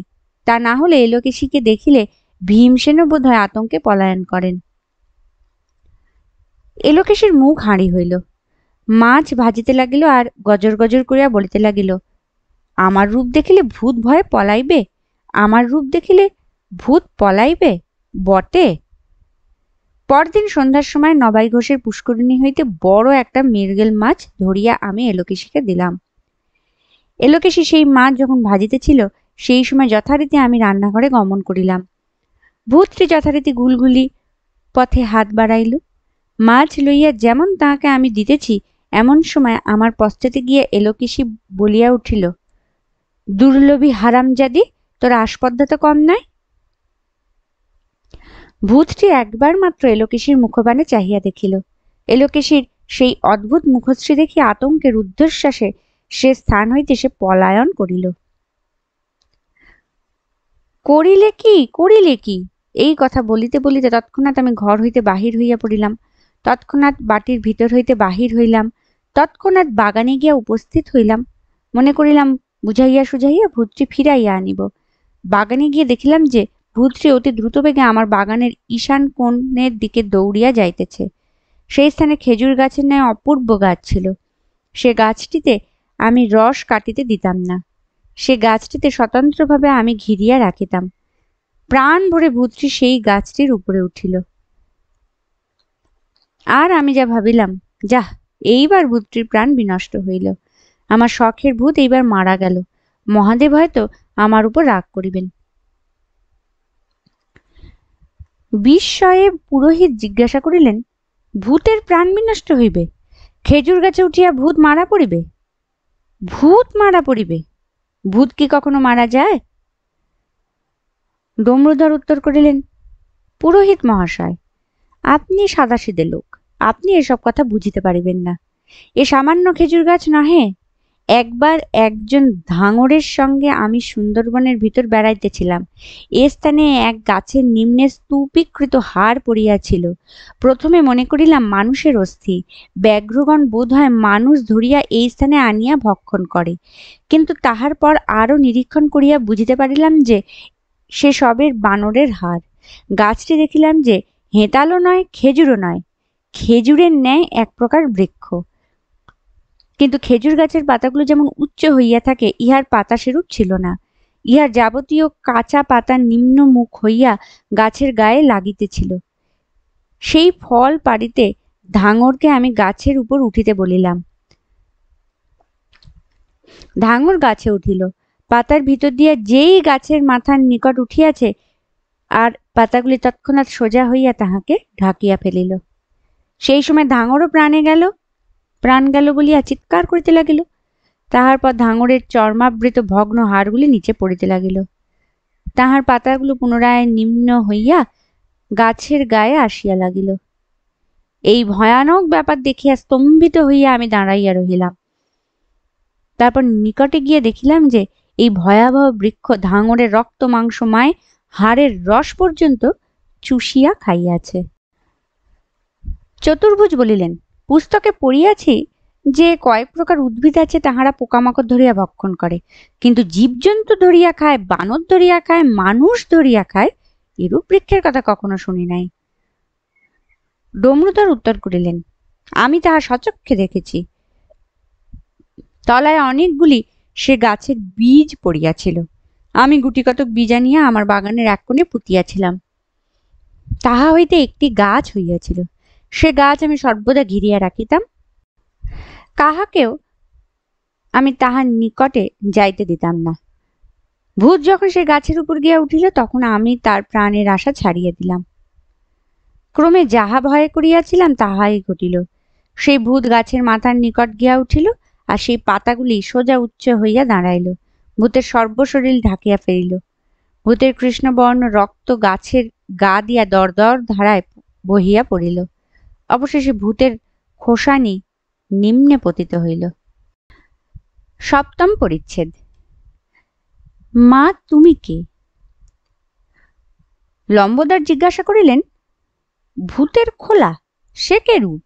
তা না হলে এলোকেশিকে দেখিলে ভীমসেনও বোধ হয় আতঙ্কে পলায়ন করেন এলোকেশের মুখ হাঁড়ি হইল মাছ ভাজিতে লাগিল আর গজর গজর করিয়া বলিতে লাগিল আমার রূপ দেখিলে ভূত ভয়ে পলাইবে আমার রূপ দেখিলে ভূত পলাইবে বটে পরদিন সন্ধ্যার সময় নবাই ঘোষের পুষ্করিণী হইতে বড় একটা মৃগেল মাছ ধরিয়া আমি এলোকেশিকে দিলাম এলোকেশি সেই মাছ যখন ভাজিতেছিল সেই সময় যথারীতি আমি রান্নাঘরে গমন করিলাম ভূতটি যথারীতি গুলগুলি পথে হাত বাড়াইল মাছ লইয়া যেমন তাহাকে আমি দিতেছি এমন সময় আমার পশ্চাতে গিয়া কিসি বলিয়া উঠিল দুর্লভী হারামজাদি তোর আসপদ্দা তো কম নয় ভূতটি একবার মাত্র এলোকেশীর মুখবাণে চাহিয়া দেখিল এলোকেশীর সেই অদ্ভুত মুখশ্রী দেখিয়া আতঙ্কের রুদ্ধশ্বাসে সে স্থান হইতে সে পলায়ন করিল করিলে কি করিলে কি এই কথা বলিতে বলিতে তৎক্ষণাৎ আমি ঘর হইতে বাহির হইয়া পড়িলাম তৎক্ষণাৎ বাটির ভিতর হইতে বাহির হইলাম তৎক্ষণাৎ বাগানে গিয়া উপস্থিত হইলাম মনে করিলাম বুঝাইয়া সুঝাইয়া ভূত্রি ফিরাইয়া আনিব বাগানে গিয়ে দেখিলাম যে ভূতটি অতি দ্রুত বেগে আমার বাগানের ঈশান কোণের দিকে দৌড়িয়া যাইতেছে সেই স্থানে খেজুর গাছের ন্যায় অপূর্ব গাছ ছিল সে গাছটিতে আমি রস কাটিতে দিতাম না সে গাছটিতে স্বতন্ত্রভাবে আমি ঘিরিয়া রাখিতাম প্রাণ ভরে ভূতটি সেই গাছটির উপরে উঠিল আর আমি যা ভাবিলাম যাহ এইবার ভূতটির প্রাণ বিনষ্ট হইল আমার শখের ভূত এইবার মারা গেল মহাদেব হয়তো আমার উপর রাগ করিবেন বিস্ময়ে পুরোহিত জিজ্ঞাসা করিলেন ভূতের প্রাণ বিনষ্ট হইবে খেজুর গাছে উঠিয়া ভূত মারা পড়িবে ভূত মারা পড়িবে ভূত কি কখনো মারা যায় ডমরুধর উত্তর করিলেন পুরোহিত মহাশয় আপনি সাদাসিদে লোক আপনি এসব কথা বুঝিতে পারিবেন না এ সামান্য খেজুর গাছ নাহে একবার একজন ধাঙড়ের সঙ্গে আমি সুন্দরবনের ভিতর বেড়াইতেছিলাম এ স্থানে এক গাছের নিম্নে স্তূপীকৃত হার পড়িয়াছিল প্রথমে মনে করিলাম মানুষের অস্থি ব্যাঘ্রগণ বোধ হয় মানুষ ধরিয়া এই স্থানে আনিয়া ভক্ষণ করে কিন্তু তাহার পর আরও নিরীক্ষণ করিয়া বুঝিতে পারিলাম যে সে সবের বানরের হার গাছটি দেখিলাম যে হেঁতালও নয় খেজুরও নয় খেজুরের ন্যায় এক প্রকার বৃক্ষ কিন্তু খেজুর গাছের পাতাগুলো যেমন উচ্চ হইয়া থাকে ইহার পাতা সেরূপ ছিল না ইহার যাবতীয় কাঁচা পাতা নিম্নমুখ হইয়া গাছের গায়ে লাগিতেছিল সেই ফল পাড়িতে ধাঙরকে আমি গাছের উপর উঠিতে বলিলাম ধাঙর গাছে উঠিল পাতার ভিতর দিয়া যেই গাছের মাথার নিকট উঠিয়াছে আর পাতাগুলি তৎক্ষণাৎ সোজা হইয়া তাহাকে ঢাকিয়া ফেলিল সেই সময় ধাঙরও প্রাণে গেল প্রাণ গেল বলিয়া চিৎকার করিতে লাগিল তাহার পর ধাঙড়ের চর্মাবৃত ভগ্ন হাড়গুলি নিচে পড়িতে লাগিল তাহার পাতাগুলো পুনরায় নিম্ন হইয়া গাছের গায়ে আসিয়া লাগিল এই ভয়ানক ব্যাপার দেখিয়া স্তম্ভিত হইয়া আমি দাঁড়াইয়া রহিলাম তারপর নিকটে গিয়ে দেখিলাম যে এই ভয়াবহ বৃক্ষ ধাঙড়ের রক্ত মায় হাড়ের রস পর্যন্ত চুষিয়া খাইয়াছে চতুর্ভুজ বলিলেন পুস্তকে পড়িয়াছি যে কয়েক প্রকার উদ্ভিদ আছে তাহারা পোকামাকড় ধরিয়া ভক্ষণ করে কিন্তু জীবজন্তু ধরিয়া খায় বানর ধরিয়া খায় মানুষ ধরিয়া খায় এরূপ বৃক্ষের কথা কখনো শুনি নাই ডমরুধর উত্তর করিলেন আমি তাহা সচক্ষে দেখেছি তলায় অনেকগুলি সে গাছের বীজ পড়িয়াছিল আমি গুটিকতক বীজা নিয়ে আমার বাগানের এক কোণে পুঁতিয়াছিলাম তাহা হইতে একটি গাছ হইয়াছিল সে গাছ আমি সর্বদা ঘিরিয়া রাখিতাম কাহাকেও আমি তাহার নিকটে যাইতে দিতাম না ভূত যখন সে গাছের উপর গিয়া উঠিল তখন আমি তার প্রাণের আশা ছাড়িয়ে দিলাম ক্রমে যাহা ভয় করিয়াছিলাম তাহাই ঘটিল সেই ভূত গাছের মাথার নিকট গিয়া উঠিল আর সেই পাতাগুলি সোজা উচ্চ হইয়া দাঁড়াইল ভূতের সর্বশরীর ঢাকিয়া ফেলিল ভূতের কৃষ্ণবর্ণ রক্ত গাছের গা দিয়া দরদর ধারায় বহিয়া পড়িল অবশেষে ভূতের খোসানি নিম্নে পতিত হইল সপ্তম পরিচ্ছেদ মা তুমি কে লম্বদার জিজ্ঞাসা করিলেন ভূতের খোলা সে কে রূপ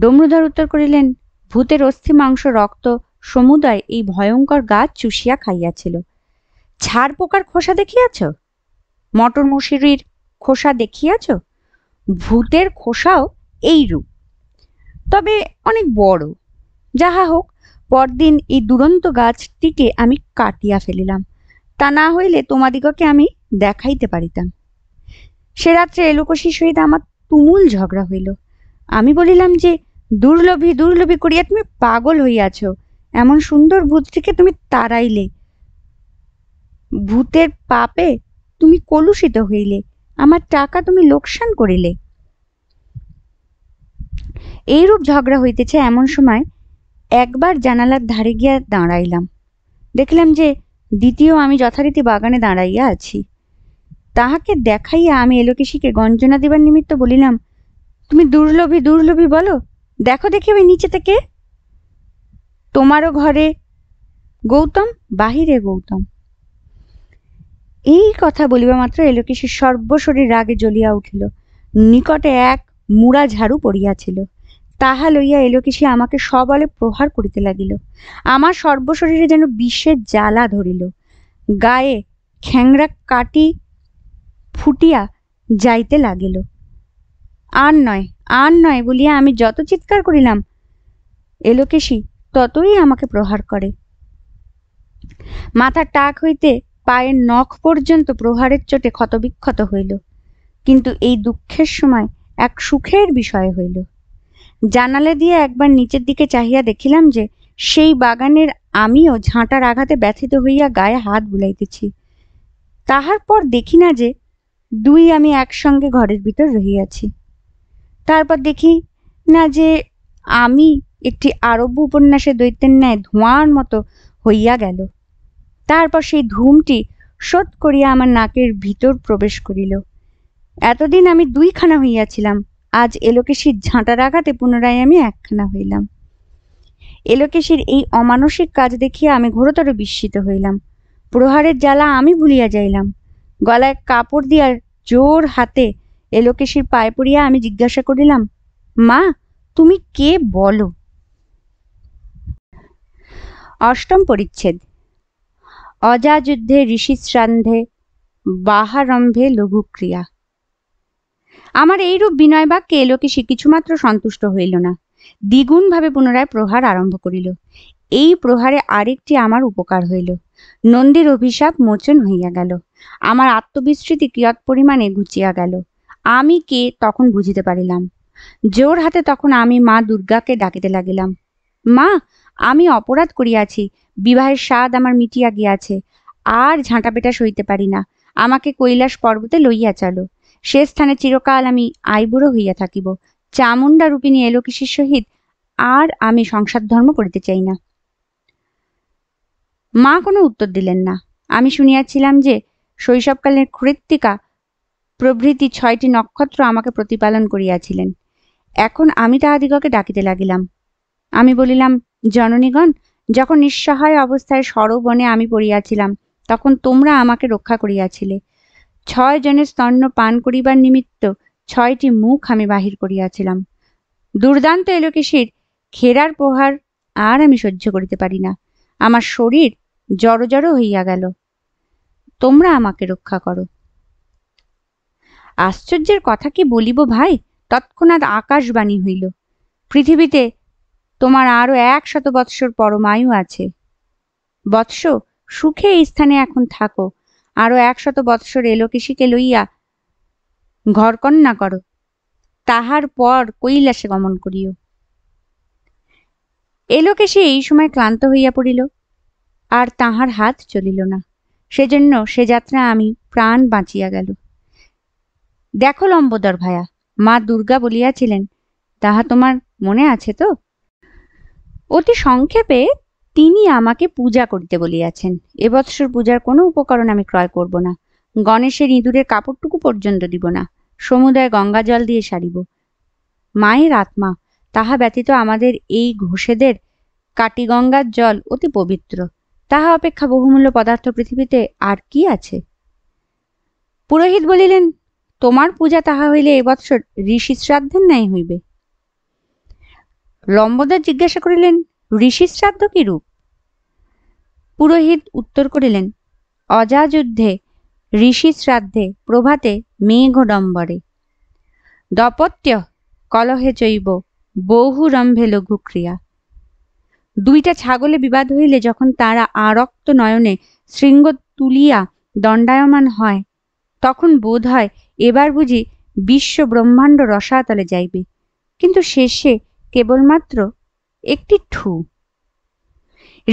ডমরুধর উত্তর করিলেন ভূতের অস্থি মাংস রক্ত সমুদয় এই ভয়ঙ্কর গাছ চুষিয়া খাইয়াছিল ছাড় পোকার খোসা দেখিয়াছ মটর মশিরির খোসা দেখিয়াছ ভূতের খোসাও এই রূপ তবে অনেক বড় যাহা হোক পরদিন এই দুরন্ত গাছটিকে আমি কাটিয়া ফেলিলাম তা না হইলে তোমাদিগকে আমি দেখাইতে পারিতাম সে রাত্রে এলোকশির সহিত আমার তুমুল ঝগড়া হইল আমি বলিলাম যে দুর্লভী দুর্লভী করিয়া তুমি পাগল হইয়াছ এমন সুন্দর ভূতটিকে তুমি তাড়াইলে ভূতের পাপে তুমি কলুষিত হইলে আমার টাকা তুমি লোকসান করিলে এইরূপ ঝগড়া হইতেছে এমন সময় একবার জানালার ধারে গিয়া দাঁড়াইলাম দেখিলাম যে দ্বিতীয় আমি যথারীতি বাগানে দাঁড়াইয়া আছি তাহাকে দেখাইয়া আমি এলোকেশিকে গঞ্জনা দিবার নিমিত্ত বলিলাম তুমি দুর্লভী দুর্লভী বলো দেখো দেখি ওই নিচে থেকে তোমারও ঘরে গৌতম বাহিরে গৌতম এই কথা বলিবা মাত্র এলোকেশের সর্বশরীর রাগে জ্বলিয়া উঠিল নিকটে এক মুড়া ঝাড়ু পড়িয়াছিল তাহা লইয়া এলোকেশী আমাকে সবলে প্রহার করিতে লাগিল আমার সর্বশরীরে যেন বিশ্বের জ্বালা ধরিল গায়ে খ্যাংরা কাটি ফুটিয়া যাইতে লাগিল আর নয় আর নয় বলিয়া আমি যত চিৎকার করিলাম এলোকেশী ততই আমাকে প্রহার করে মাথা টাক হইতে পায়ের নখ পর্যন্ত প্রহারের চোটে ক্ষতবিক্ষত হইল কিন্তু এই দুঃখের সময় এক সুখের বিষয় হইল জানালা দিয়ে একবার নিচের দিকে চাহিয়া দেখিলাম যে সেই বাগানের আমিও ঝাঁটার আঘাতে ব্যথিত হইয়া গায়ে হাত বুলাইতেছি তাহার পর দেখি না যে দুই আমি একসঙ্গে ঘরের ভিতর রহিয়াছি তারপর দেখি না যে আমি একটি আরব্য উপন্যাসে দৈত্যের ন্যায় ধোঁয়ার মতো হইয়া গেল তারপর সেই ধূমটি শোধ করিয়া আমার নাকের ভিতর প্রবেশ করিল এতদিন আমি দুইখানা হইয়াছিলাম আজ এলোকেশীর ঝাঁটার আঘাতে পুনরায় আমি একখানা হইলাম এলোকেশীর এই অমানসিক কাজ দেখিয়া আমি ঘোরতর বিস্মিত হইলাম প্রহারের জ্বালা আমি ভুলিয়া যাইলাম গলায় কাপড় দিয়া জোর হাতে এলোকেশীর পায়ে পড়িয়া আমি জিজ্ঞাসা করিলাম মা তুমি কে বলো অষ্টম পরিচ্ছেদ অজাযুদ্ধে ঋষিশ্রান্ধে বাহারম্ভে লঘুক্রিয়া আমার এইরূপ বিনয় বাক্যে এলোকে সে কিছুমাত্র সন্তুষ্ট হইল না দ্বিগুণভাবে পুনরায় প্রহার আরম্ভ করিল এই প্রহারে আরেকটি আমার উপকার হইল নন্দীর অভিশাপ মোচন হইয়া গেল আমার আত্মবিস্মৃতি কিয়ৎ পরিমাণে গুচিয়া গেল আমি কে তখন বুঝিতে পারিলাম জোর হাতে তখন আমি মা দুর্গাকে ডাকিতে লাগিলাম মা আমি অপরাধ করিয়াছি বিবাহের স্বাদ আমার মিটিয়া গিয়াছে আর ঝাঁটা পেটা সইতে পারি না আমাকে কৈলাস পর্বতে লইয়া চালো সে স্থানে চিরকাল আমি আইবুড়ো হইয়া থাকিব চামুণ্ডা রূপিণী এলোকিসির সহিত আর আমি সংসার ধর্ম করিতে চাই না মা কোনো উত্তর দিলেন না আমি শুনিয়াছিলাম যে শৈশবকালের কৃত্তিকা প্রভৃতি ছয়টি নক্ষত্র আমাকে প্রতিপালন করিয়াছিলেন এখন আমি তাহাদিগকে ডাকিতে লাগিলাম আমি বলিলাম জননীগণ যখন নিঃসহায় অবস্থায় সরবনে আমি পড়িয়াছিলাম তখন তোমরা আমাকে রক্ষা করিয়াছিলে ছয় জনের স্তন্য পান করিবার নিমিত্ত ছয়টি মুখ আমি বাহির করিয়াছিলাম দুর্দান্ত এলোকেশির খেরার প্রহার আর আমি সহ্য করিতে পারি না আমার শরীর জড়ো জড়ো হইয়া গেল তোমরা আমাকে রক্ষা করো আশ্চর্যের কথা কি বলিব ভাই তৎক্ষণাৎ আকাশবাণী হইল পৃথিবীতে তোমার আরও একশত বৎসর পরমায়ু আছে বৎস সুখে এই স্থানে এখন থাকো আরও একশত বৎসর এলোকেশিকে লইয়া ঘরকন্যা করো তাহার পর কৈলাসে গমন করিও সে এই সময় ক্লান্ত হইয়া পড়িল আর তাহার হাত চলিল না সেজন্য সে যাত্রা আমি প্রাণ বাঁচিয়া গেল দেখো লম্বোদর ভায়া মা দুর্গা বলিয়াছিলেন তাহা তোমার মনে আছে তো অতি সংক্ষেপে তিনি আমাকে পূজা করিতে বলিয়াছেন এবৎসর পূজার কোনো উপকরণ আমি ক্রয় করব না গণেশের ইঁদুরের কাপড়টুকু পর্যন্ত দিব না সমুদায় গঙ্গা জল দিয়ে সারিব মায়ের আত্মা তাহা ব্যতীত আমাদের এই ঘোষেদের কাটিগঙ্গার জল অতি পবিত্র তাহা অপেক্ষা বহুমূল্য পদার্থ পৃথিবীতে আর কি আছে পুরোহিত বলিলেন তোমার পূজা তাহা হইলে এবৎসর ঋষি শ্রাদ্ধের ন্যায় হইবে লম্বদা জিজ্ঞাসা করিলেন ঋষির শ্রাদ্ধ কিরূপ পুরোহিত উত্তর করিলেন যুদ্ধে ঋষি শ্রাদ্ধে প্রভাতে ডম্বরে দপত্য কলহে চৈব বহু রম্ভে লঘুক্রিয়া দুইটা ছাগলে বিবাদ হইলে যখন তারা আরক্ত নয়নে শৃঙ্গ তুলিয়া দণ্ডায়মান হয় তখন বোধ হয় এবার বুঝি বিশ্ব ব্রহ্মাণ্ড রসাতলে যাইবে কিন্তু শেষে কেবলমাত্র একটি ঠু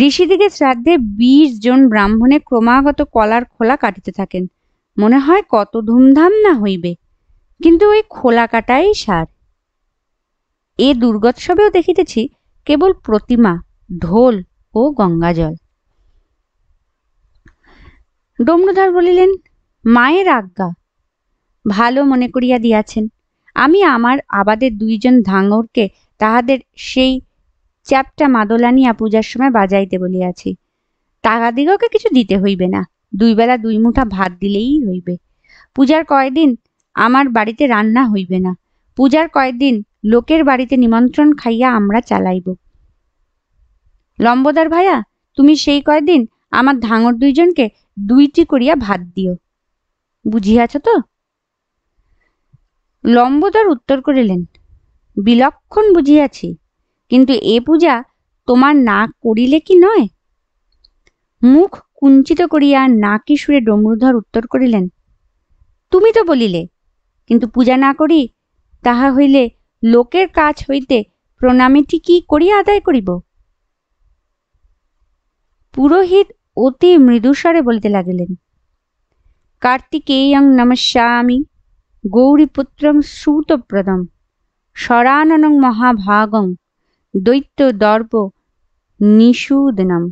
ঋষিদিকে শ্রাদ্ধে বিশ জন ব্রাহ্মণে ক্রমাগত কলার খোলা কাটিতে থাকেন মনে হয় কত ধুমধাম না হইবে কিন্তু ওই খোলা কাটাই সার এ দুর্গোৎসবেও দেখিতেছি কেবল প্রতিমা ঢোল ও গঙ্গাজল ডমরুধর বলিলেন মায়ের আজ্ঞা ভালো মনে করিয়া দিয়াছেন আমি আমার আবাদের দুইজন ধাঙরকে তাহাদের সেই চ্যাপটা মাদলানিয়া পূজার সময় বাজাইতে বলিয়াছি তাহাদিগকে কিছু দিতে হইবে না দুইবেলা দুই মুঠা ভাত দিলেই হইবে পূজার কয়দিন আমার বাড়িতে রান্না হইবে না পূজার কয়েকদিন লোকের বাড়িতে নিমন্ত্রণ খাইয়া আমরা চালাইব লম্বদার ভাইয়া তুমি সেই কয়দিন আমার ধাঙর দুইজনকে দুইটি করিয়া ভাত দিও বুঝিয়াছ তো লম্বদার উত্তর করিলেন বিলক্ষণ বুঝিয়াছি কিন্তু এ পূজা তোমার না করিলে কি নয় মুখ কুঞ্চিত করিয়া নাকি সুরে ডমরুধর উত্তর করিলেন তুমি তো বলিলে কিন্তু পূজা না করি তাহা হইলে লোকের কাজ হইতে প্রণামীটি কি করিয়া আদায় করিব পুরোহিত অতি মৃদুস্বরে বলিতে লাগিলেন কার্তিকেয়ং নমস্যামি গৌরীপুত্রম সুতপ্রদম সরাননং মহাভাগং দৈত্য দর্প নিষুদনম